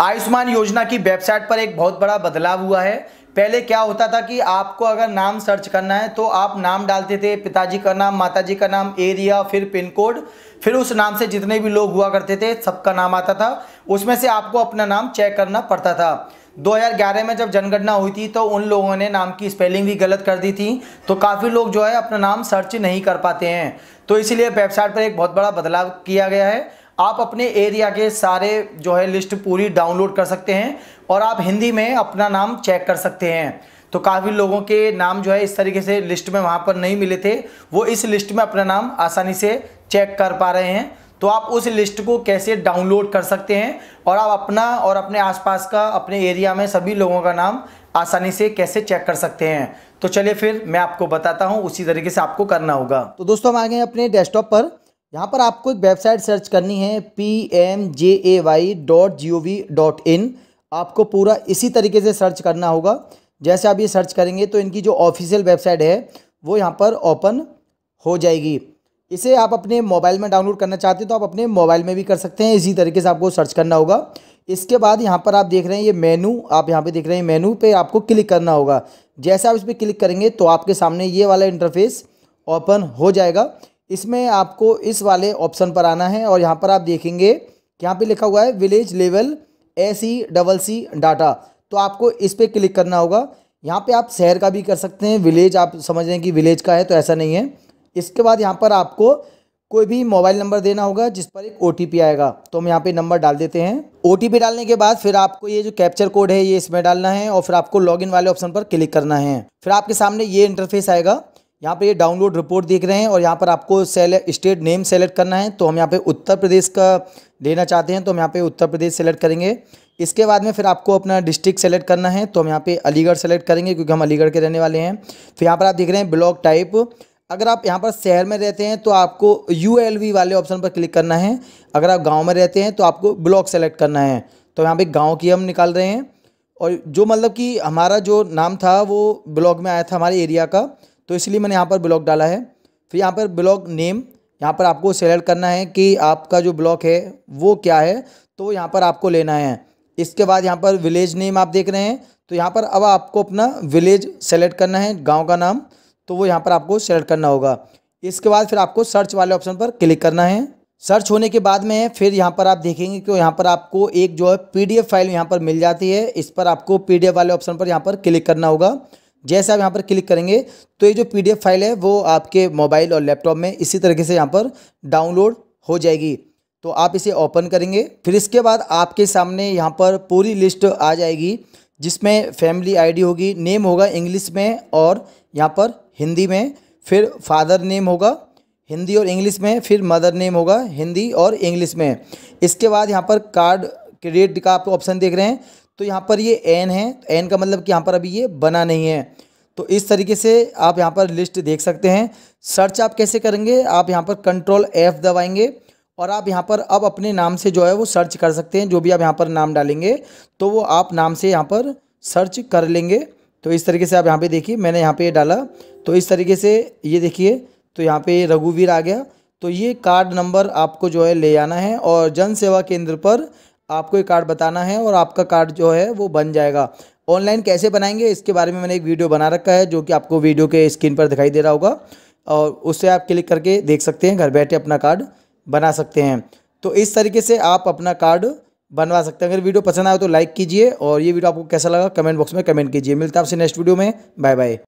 आयुष्मान योजना की वेबसाइट पर एक बहुत बड़ा बदलाव हुआ है पहले क्या होता था कि आपको अगर नाम सर्च करना है तो आप नाम डालते थे पिताजी का नाम माताजी का नाम एरिया फिर पिन कोड फिर उस नाम से जितने भी लोग हुआ करते थे सबका नाम आता था उसमें से आपको अपना नाम चेक करना पड़ता था 2011 में जब जनगणना हुई थी तो उन लोगों ने नाम की स्पेलिंग भी गलत कर दी थी तो काफ़ी लोग जो है अपना नाम सर्च नहीं कर पाते हैं तो इसीलिए वेबसाइट पर एक बहुत बड़ा बदलाव किया गया है आप अपने एरिया के सारे जो है लिस्ट पूरी डाउनलोड कर सकते हैं और आप हिंदी में अपना नाम चेक कर सकते हैं तो काफ़ी लोगों के नाम जो है इस तरीके से लिस्ट में वहाँ पर नहीं मिले थे वो इस लिस्ट में अपना नाम आसानी से चेक कर पा रहे हैं तो आप उस लिस्ट को कैसे डाउनलोड कर सकते हैं और आप अपना और अपने आसपास का अपने एरिया में सभी लोगों का नाम आसानी से कैसे चेक कर सकते हैं तो चलिए फिर मैं आपको बताता हूँ उसी तरीके से आपको करना होगा तो दोस्तों हम आ गए अपने डेस्कटॉप पर यहाँ पर आपको एक वेबसाइट सर्च करनी है P M J A Y dot G O V dot in आपको पूरा इसी तरीके से सर्च करना होगा जैसे आप ये सर्च करेंगे तो इनकी जो ऑफिशियल वेबसाइट है वो यहाँ पर ओपन हो जाएगी इसे आप अपने मोबाइल में डाउनलोड करना चाहते हैं तो आप अपने मोबाइल में भी कर सकते हैं इसी तरीके से आपको सर्च करना होगा इसके बाद यहाँ पर आप देख रहे हैं ये मेनू आप यहाँ पे देख रहे हैं मेनू पे आपको क्लिक करना होगा जैसे आप इस पर क्लिक करेंगे तो आपके सामने ये वाला इंटरफेस ओपन हो जाएगा इसमें आपको इस वाले ऑप्शन पर आना है और यहाँ पर आप देखेंगे यहाँ पे लिखा हुआ है village level A C double C data तो आपको इस पर क्लिक करना होगा यहाँ पे आप शहर का भी कर सकते हैं विलेज आप समझ रहे हैं कि विलेज का है तो ऐसा नहीं है इसके बाद यहाँ पर आपको कोई भी मोबाइल नंबर देना होगा जिस पर एक ओ आएगा तो हम यहाँ पे नंबर डाल देते हैं ओ डालने के बाद फिर आपको ये जो कैप्चर कोड है ये इसमें डालना है और फिर आपको लॉगिन वाले ऑप्शन पर क्लिक करना है फिर आपके सामने ये इंटरफेस आएगा यहाँ पे ये डाउनलोड रिपोर्ट देख रहे हैं और यहाँ पर आपको सेले स्टेट नेम सेलेक्ट करना है तो हम यहाँ पे उत्तर प्रदेश का लेना चाहते हैं तो हम यहाँ पे उत्तर प्रदेश सेलेक्ट करेंगे इसके बाद में फिर आपको अपना डिस्ट्रिक्ट सेलेक्ट करना है तो हम यहाँ पे अलीगढ़ सेलेक्ट करेंगे क्योंकि हम अलीगढ़ के रहने वाले हैं फिर यहाँ पर आप देख रहे हैं ब्लॉक टाइप अगर आप यहाँ पर शहर में रहते हैं तो आपको यू वाले ऑप्शन पर क्लिक करना है अगर आप गाँव में रहते हैं तो आपको ब्लॉक सेलेक्ट करना है तो यहाँ पर गाँव की हम निकाल रहे हैं और जो मतलब कि हमारा जो नाम था वो ब्लॉक में आया था हमारे एरिया का तो इसलिए मैंने यहाँ पर ब्लॉक डाला है फिर यहाँ पर ब्लॉक नेम यहाँ पर आपको सेलेक्ट करना है कि आपका जो ब्लॉक है वो क्या है तो यहाँ पर आपको लेना है इसके बाद यहाँ पर विलेज नेम आप देख रहे हैं तो यहाँ पर अब आपको अपना विलेज सेलेक्ट करना है गांव का नाम तो वो यहाँ पर आपको सेलेक्ट करना होगा इसके बाद फिर आपको सर्च वाले ऑप्शन पर क्लिक करना है सर्च होने के बाद में फिर यहाँ पर आप देखेंगे कि यहाँ पर आपको एक जो है पीडीएफ फाइल यहाँ पर मिल जाती है इस पर आपको पीडीएफ वाले ऑप्शन पर यहाँ पर क्लिक करना होगा जैसे आप यहाँ पर क्लिक करेंगे तो ये जो पीडीएफ फाइल है वो आपके मोबाइल और लैपटॉप में इसी तरीके से यहाँ पर डाउनलोड हो जाएगी तो आप इसे ओपन करेंगे फिर इसके बाद आपके सामने यहाँ पर पूरी लिस्ट आ जाएगी जिसमें फैमिली आईडी होगी नेम होगा इंग्लिश में और यहाँ पर हिंदी में फिर फादर नेम होगा हिंदी और इंग्लिश में फिर मदर नेम होगा हिंदी और इंग्लिश में इसके बाद यहाँ पर कार्ड क्रेडिट का आप ऑप्शन देख रहे हैं तो यहाँ पर ये एन है तो एन का मतलब कि यहाँ पर अभी ये बना नहीं है तो इस तरीके से आप यहाँ पर लिस्ट देख सकते हैं सर्च आप कैसे करेंगे आप यहाँ पर कंट्रोल एफ़ दबाएंगे और आप यहाँ पर अब अपने नाम से जो है वो सर्च कर सकते हैं जो भी आप यहाँ पर नाम डालेंगे तो वो आप नाम से यहाँ पर सर्च कर लेंगे तो इस तरीके से आप यहाँ पे देखिए मैंने यहाँ पे ये डाला तो इस तरीके से ये देखिए तो यहाँ पे रघुवीर आ गया तो ये कार्ड नंबर आपको जो है ले आना है और जन सेवा केंद्र पर आपको ये कार्ड बताना है और आपका कार्ड जो है वो बन जाएगा ऑनलाइन कैसे बनाएंगे इसके बारे में मैंने एक वीडियो बना रखा है जो कि आपको वीडियो के स्क्रीन पर दिखाई दे रहा होगा और उससे आप क्लिक करके देख सकते हैं घर बैठे अपना कार्ड बना सकते हैं तो इस तरीके से आप अपना कार्ड बनवा सकते हैं अगर वीडियो पसंद आए तो लाइक कीजिए और ये वीडियो आपको कैसा लगा कमेंट बॉक्स में कमेंट कीजिए मिलता है आपसे नेक्स्ट वीडियो में बाय बाय